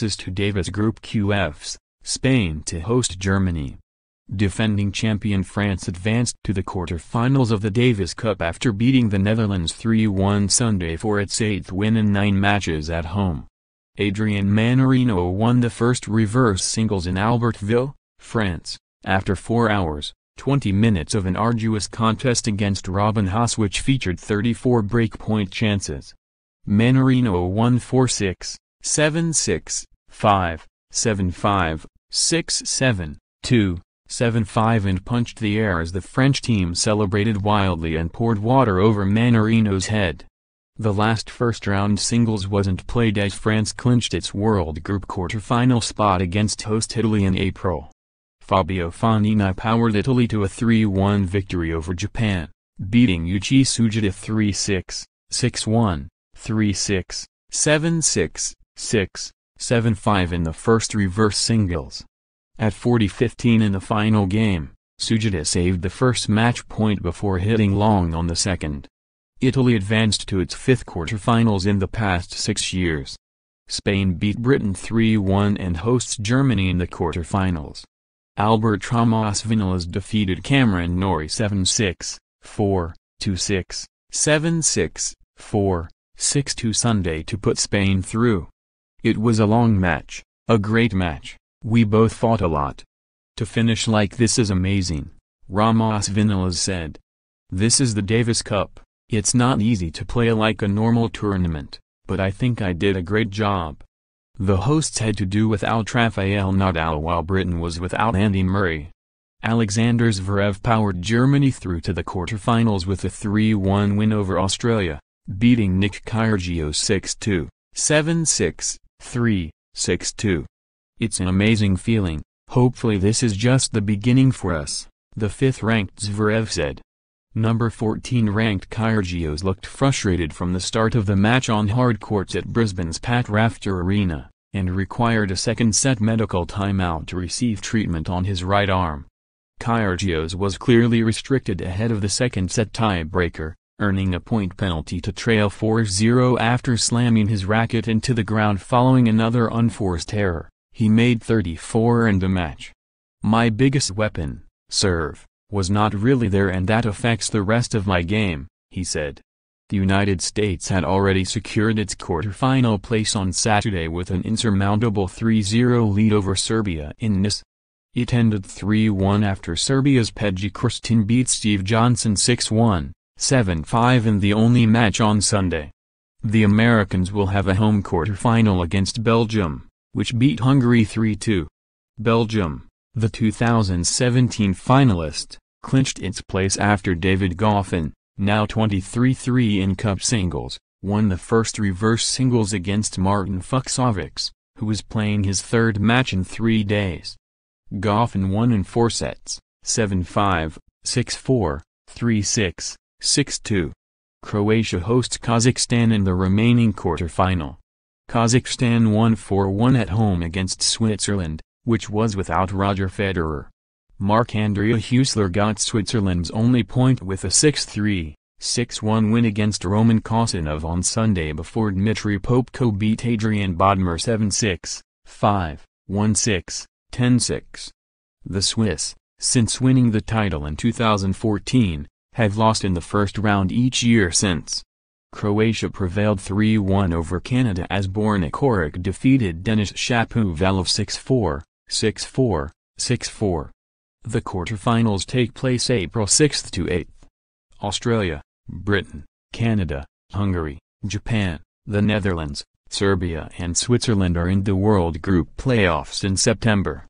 advances to Davis Group QFs, Spain to host Germany. Defending champion France advanced to the quarter-finals of the Davis Cup after beating the Netherlands 3-1 Sunday for its eighth win in nine matches at home. Adrian Manarino won the first reverse singles in Albertville, France, after four hours, 20 minutes of an arduous contest against Robin Haas which featured 34 breakpoint chances. Manarino won 4-6, seven six five seven five six seven two seven five and punched the air as the French team celebrated wildly and poured water over Manarino's head. The last first-round singles wasn't played as France clinched its World Group quarterfinal spot against host Italy in April. Fabio Fognini powered Italy to a 3-1 victory over Japan, beating Yuichi Sugita 3-6, 6-1, 3-6, 7-6, 6, 7-5 in the first reverse singles. At 40-15 in the final game, Sujita saved the first match point before hitting long on the second. Italy advanced to its fifth quarterfinals in the past six years. Spain beat Britain 3-1 and hosts Germany in the quarterfinals. Albert Ramos Vinalas defeated Cameron Norrie 7-6, 4, 2-6, 7-6, 4, 6-2 Sunday to put Spain through. It was a long match, a great match, we both fought a lot. To finish like this is amazing, Ramos Vinilas said. This is the Davis Cup, it's not easy to play like a normal tournament, but I think I did a great job. The hosts had to do without Rafael Nadal while Britain was without Andy Murray. Alexander Zverev powered Germany through to the quarterfinals with a 3-1 win over Australia, beating Nick Kyrgios 6-2, 7-6, 3, 6 2. It's an amazing feeling, hopefully this is just the beginning for us, the 5th ranked Zverev said. Number 14 ranked Kyrgios looked frustrated from the start of the match on hard courts at Brisbane's Pat Rafter Arena, and required a second set medical timeout to receive treatment on his right arm. Kyrgios was clearly restricted ahead of the second set tiebreaker, earning a point penalty to trail 4-0 after slamming his racket into the ground following another unforced error. He made 34 in the match. My biggest weapon, serve, was not really there and that affects the rest of my game, he said. The United States had already secured its quarterfinal place on Saturday with an insurmountable 3-0 lead over Serbia in Nice. It ended 3-1 after Serbia's Peggy Kristin beat Steve Johnson 6-1. 7-5 in the only match on Sunday. The Americans will have a home quarterfinal against Belgium, which beat Hungary 3-2. Belgium, the 2017 finalist, clinched its place after David Goffin, now 23-3 in cup singles, won the first reverse singles against Martin Fuxovics, who was playing his third match in three days. Goffin won in four sets, 7-5, 6-4, 3-6, 6-2. Croatia hosts Kazakhstan in the remaining quarterfinal. Kazakhstan won 4-1 at home against Switzerland, which was without Roger Federer. Mark andrea Hussler got Switzerland's only point with a 6-3, 6-1 win against Roman Kosinov on Sunday before Dmitry Popko beat Adrian Bodmer 7-6, 5, 1-6, 10-6. The Swiss, since winning the title in 2014, have lost in the first round each year since. Croatia prevailed 3-1 over Canada as Borna Koric defeated Denis Shapovalov 6-4, 6-4, 6-4. The quarterfinals take place April 6 to 8. Australia, Britain, Canada, Hungary, Japan, the Netherlands, Serbia and Switzerland are in the World Group playoffs in September.